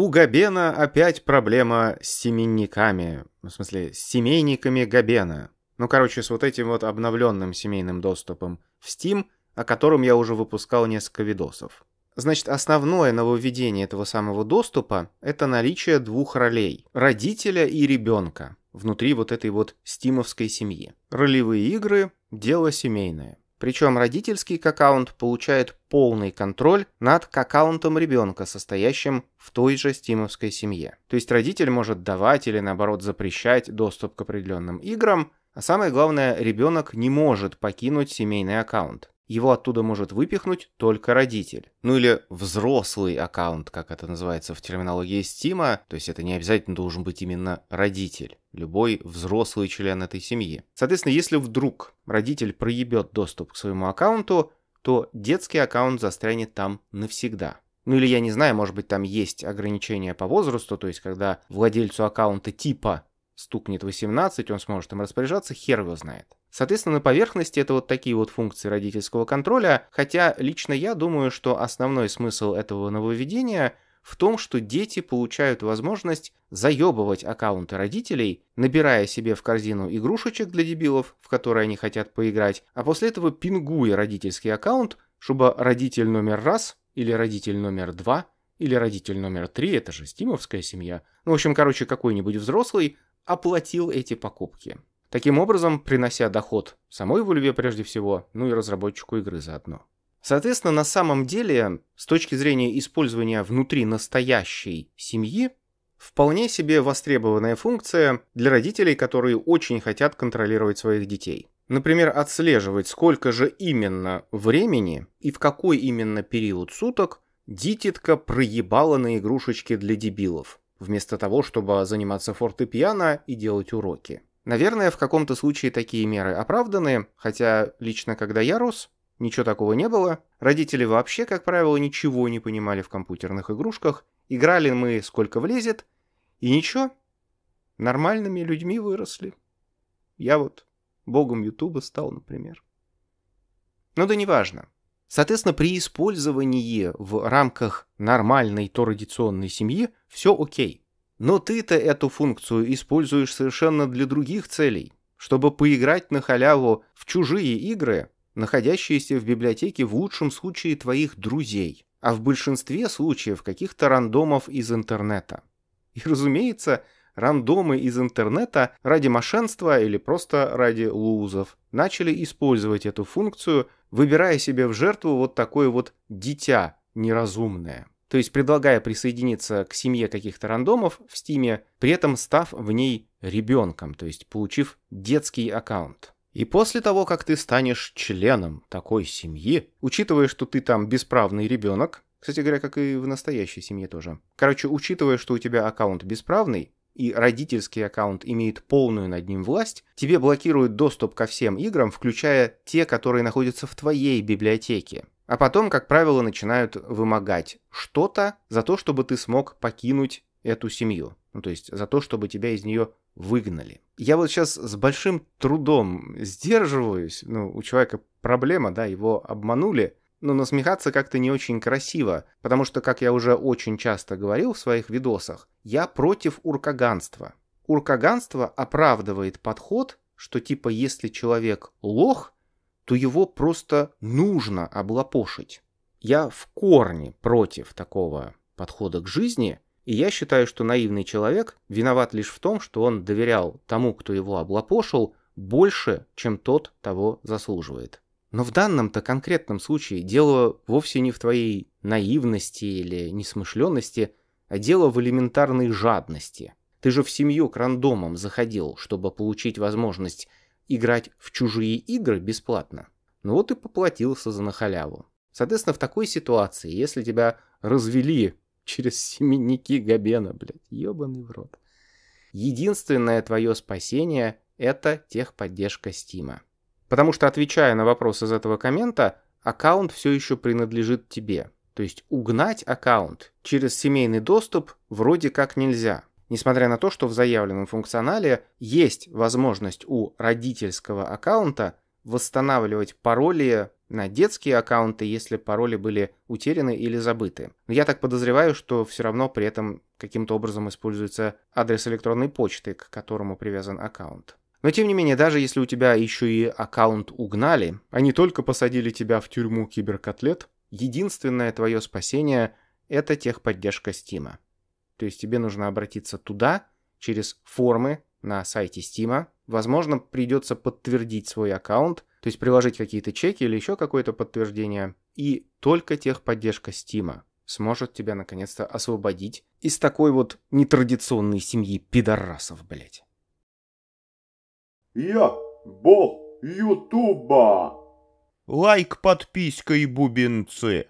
У Габена опять проблема с семенниками. В смысле, с семейниками Габена. Ну, короче, с вот этим вот обновленным семейным доступом в Steam, о котором я уже выпускал несколько видосов. Значит, основное нововведение этого самого доступа – это наличие двух ролей – родителя и ребенка внутри вот этой вот стимовской семьи. Ролевые игры – дело семейное. Причем родительский аккаунт получает полный контроль над аккаунтом ребенка, состоящим в той же стимовской семье. То есть родитель может давать или наоборот запрещать доступ к определенным играм, а самое главное, ребенок не может покинуть семейный аккаунт его оттуда может выпихнуть только родитель. Ну или взрослый аккаунт, как это называется в терминологии Стима, то есть это не обязательно должен быть именно родитель любой взрослый член этой семьи. Соответственно, если вдруг родитель проебет доступ к своему аккаунту, то детский аккаунт застрянет там навсегда. Ну или я не знаю, может быть там есть ограничения по возрасту, то есть когда владельцу аккаунта типа стукнет 18, он сможет им распоряжаться, хер его знает. Соответственно, на поверхности это вот такие вот функции родительского контроля, хотя лично я думаю, что основной смысл этого нововведения в том, что дети получают возможность заебывать аккаунты родителей, набирая себе в корзину игрушечек для дебилов, в которые они хотят поиграть, а после этого пингуя родительский аккаунт, чтобы родитель номер раз или родитель номер два или родитель номер три, это же стимовская семья. Ну, в общем, короче, какой-нибудь взрослый оплатил эти покупки. Таким образом, принося доход самой Вульве прежде всего, ну и разработчику игры заодно. Соответственно, на самом деле, с точки зрения использования внутри настоящей семьи, вполне себе востребованная функция для родителей, которые очень хотят контролировать своих детей. Например, отслеживать, сколько же именно времени и в какой именно период суток дитятка проебала на игрушечке для дебилов вместо того, чтобы заниматься фортепиано и делать уроки. Наверное, в каком-то случае такие меры оправданы, хотя лично когда я рос, ничего такого не было. Родители вообще, как правило, ничего не понимали в компьютерных игрушках, играли мы сколько влезет, и ничего, нормальными людьми выросли. Я вот богом Ютуба стал, например. Ну да неважно. Соответственно, при использовании в рамках нормальной традиционной семьи все окей. Но ты-то эту функцию используешь совершенно для других целей, чтобы поиграть на халяву в чужие игры, находящиеся в библиотеке в лучшем случае твоих друзей, а в большинстве случаев каких-то рандомов из интернета. И разумеется, рандомы из интернета ради мошенства или просто ради лузов начали использовать эту функцию – выбирая себе в жертву вот такое вот дитя неразумное. То есть предлагая присоединиться к семье каких-то рандомов в Стиме, при этом став в ней ребенком, то есть получив детский аккаунт. И после того, как ты станешь членом такой семьи, учитывая, что ты там бесправный ребенок, кстати говоря, как и в настоящей семье тоже. Короче, учитывая, что у тебя аккаунт бесправный, и родительский аккаунт имеет полную над ним власть, тебе блокируют доступ ко всем играм, включая те, которые находятся в твоей библиотеке. А потом, как правило, начинают вымогать что-то за то, чтобы ты смог покинуть эту семью. Ну, то есть за то, чтобы тебя из нее выгнали. Я вот сейчас с большим трудом сдерживаюсь. Ну, у человека проблема, да, его обманули. Но насмехаться как-то не очень красиво, потому что, как я уже очень часто говорил в своих видосах, я против уркаганства. Уркаганство оправдывает подход, что типа если человек лох, то его просто нужно облапошить. Я в корне против такого подхода к жизни, и я считаю, что наивный человек виноват лишь в том, что он доверял тому, кто его облапошил, больше, чем тот того заслуживает. Но в данном-то конкретном случае дело вовсе не в твоей наивности или несмышленности, а дело в элементарной жадности. Ты же в семью к рандомам заходил, чтобы получить возможность играть в чужие игры бесплатно. Ну вот и поплатился за нахаляву. Соответственно, в такой ситуации, если тебя развели через семенники Габена, блядь, ебаный в рот. Единственное твое спасение – это техподдержка Стима. Потому что, отвечая на вопрос из этого коммента, аккаунт все еще принадлежит тебе. То есть угнать аккаунт через семейный доступ вроде как нельзя. Несмотря на то, что в заявленном функционале есть возможность у родительского аккаунта восстанавливать пароли на детские аккаунты, если пароли были утеряны или забыты. Но я так подозреваю, что все равно при этом каким-то образом используется адрес электронной почты, к которому привязан аккаунт. Но тем не менее, даже если у тебя еще и аккаунт угнали, они только посадили тебя в тюрьму киберкотлет, единственное твое спасение – это техподдержка Стима. То есть тебе нужно обратиться туда, через формы на сайте Стима. Возможно, придется подтвердить свой аккаунт, то есть приложить какие-то чеки или еще какое-то подтверждение. И только техподдержка Стима сможет тебя наконец-то освободить из такой вот нетрадиционной семьи пидорасов, блять. Я бог Ютуба. Лайк, подписка и бубенцы.